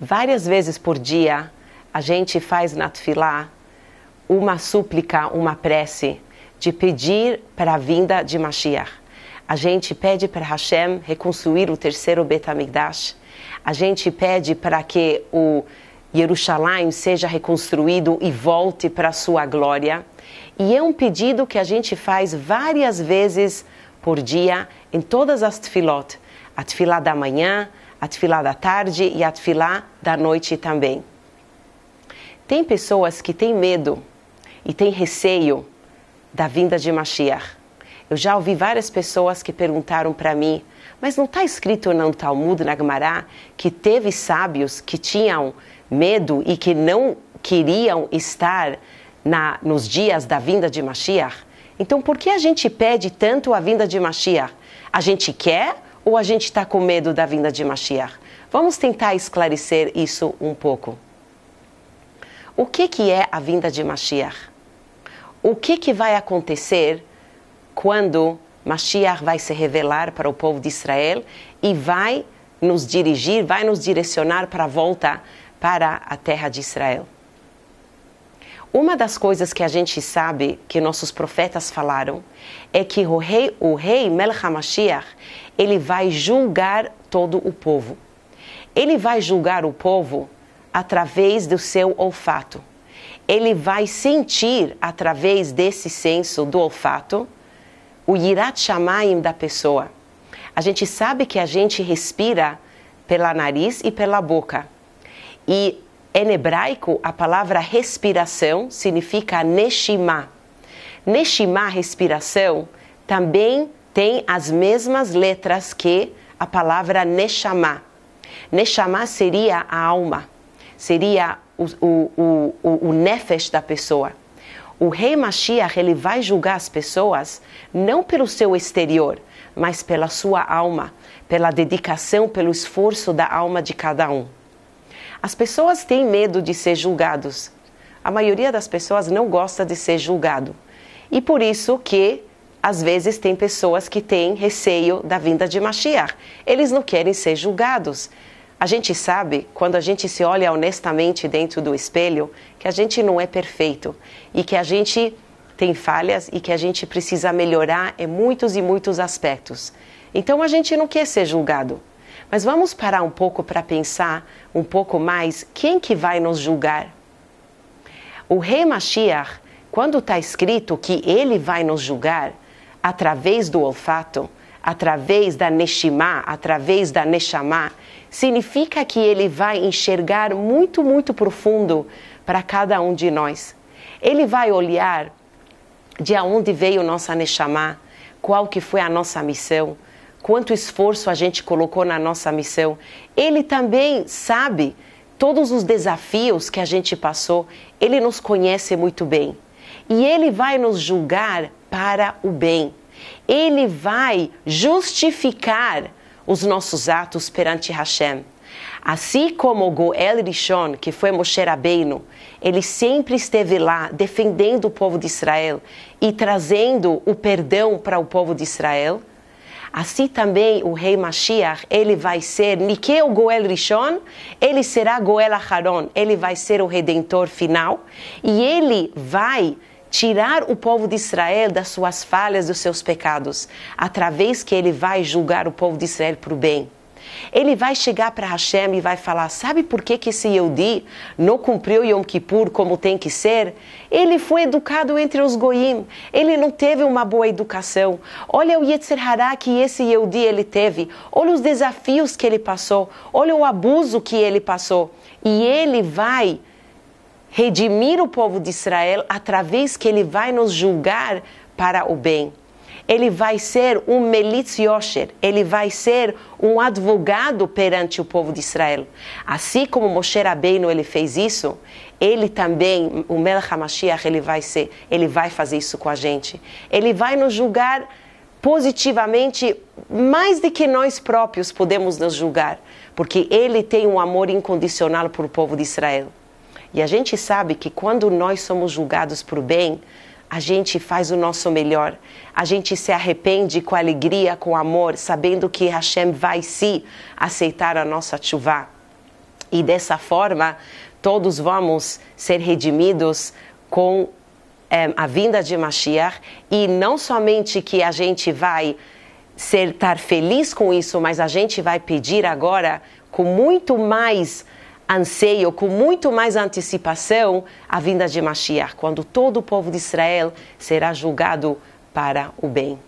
Várias vezes por dia a gente faz na tefilá uma súplica, uma prece de pedir para a vinda de Mashiach. A gente pede para Hashem reconstruir o terceiro Betamigdash. A gente pede para que o Jerusalém seja reconstruído e volte para a sua glória. E é um pedido que a gente faz várias vezes por dia em todas as tefilot. A tefilá da manhã, a tefilá da tarde e a tefilá da noite também. Tem pessoas que têm medo e têm receio da vinda de Mashiach. Eu já ouvi várias pessoas que perguntaram para mim, mas não está escrito no Talmud, na Gemara, que teve sábios que tinham medo e que não queriam estar na, nos dias da vinda de Mashiach? Então, por que a gente pede tanto a vinda de Mashiach? A gente quer ou a gente está com medo da vinda de Mashiach? Vamos tentar esclarecer isso um pouco. O que, que é a vinda de Mashiach? O que, que vai acontecer quando Mashiach vai se revelar para o povo de Israel e vai nos dirigir, vai nos direcionar para a volta para a terra de Israel? Uma das coisas que a gente sabe que nossos profetas falaram é que o rei, o rei Melchamashiach, ele vai julgar todo o povo. Ele vai julgar o povo através do seu olfato. Ele vai sentir através desse senso do olfato o Yirat Shamayim da pessoa. A gente sabe que a gente respira pela nariz e pela boca. E em hebraico, a palavra respiração significa neshima. Neshima, respiração, também tem as mesmas letras que a palavra neshama. Neshama seria a alma, seria o, o, o, o nefesh da pessoa. O rei Mashiach, ele vai julgar as pessoas não pelo seu exterior, mas pela sua alma, pela dedicação, pelo esforço da alma de cada um. As pessoas têm medo de ser julgados. A maioria das pessoas não gosta de ser julgado. E por isso que às vezes tem pessoas que têm receio da vinda de Mashiach. Eles não querem ser julgados. A gente sabe, quando a gente se olha honestamente dentro do espelho, que a gente não é perfeito e que a gente tem falhas e que a gente precisa melhorar em muitos e muitos aspectos. Então a gente não quer ser julgado. Mas vamos parar um pouco para pensar um pouco mais quem que vai nos julgar. O rei Mashiach, quando está escrito que ele vai nos julgar através do olfato, através da Neshimá, através da Neshamá, significa que ele vai enxergar muito, muito profundo para cada um de nós. Ele vai olhar de onde veio nossa Neshamá, qual que foi a nossa missão, quanto esforço a gente colocou na nossa missão. Ele também sabe todos os desafios que a gente passou, ele nos conhece muito bem. E ele vai nos julgar para o bem. Ele vai justificar os nossos atos perante Hashem. Assim como Goel Rishon, que foi Moshe Rabbeinu, ele sempre esteve lá defendendo o povo de Israel e trazendo o perdão para o povo de Israel, Assim também o rei Mashiach, ele vai ser Nikeu Goel Rishon, ele será Goel Aharon, ele vai ser o redentor final e ele vai tirar o povo de Israel das suas falhas, dos seus pecados, através que ele vai julgar o povo de Israel para o bem. Ele vai chegar para Hashem e vai falar: Sabe por que, que esse Yehudi não cumpriu Yom Kippur como tem que ser? Ele foi educado entre os Goim, ele não teve uma boa educação. Olha o Yetzer Hará que esse Yehudi ele teve, olha os desafios que ele passou, olha o abuso que ele passou. E ele vai redimir o povo de Israel através que ele vai nos julgar para o bem ele vai ser um yosher, ele vai ser um advogado perante o povo de Israel. Assim como Moshe Rabbeinu ele fez isso, ele também, o Melech HaMashiach, ele vai, ser, ele vai fazer isso com a gente. Ele vai nos julgar positivamente mais do que nós próprios podemos nos julgar, porque ele tem um amor incondicional por o povo de Israel. E a gente sabe que quando nós somos julgados por bem, a gente faz o nosso melhor, a gente se arrepende com alegria, com amor, sabendo que Hashem vai sim aceitar a nossa chuva. E dessa forma, todos vamos ser redimidos com é, a vinda de Mashiach e não somente que a gente vai ser estar feliz com isso, mas a gente vai pedir agora com muito mais anseiam com muito mais antecipação a vinda de Mashiach, quando todo o povo de Israel será julgado para o bem.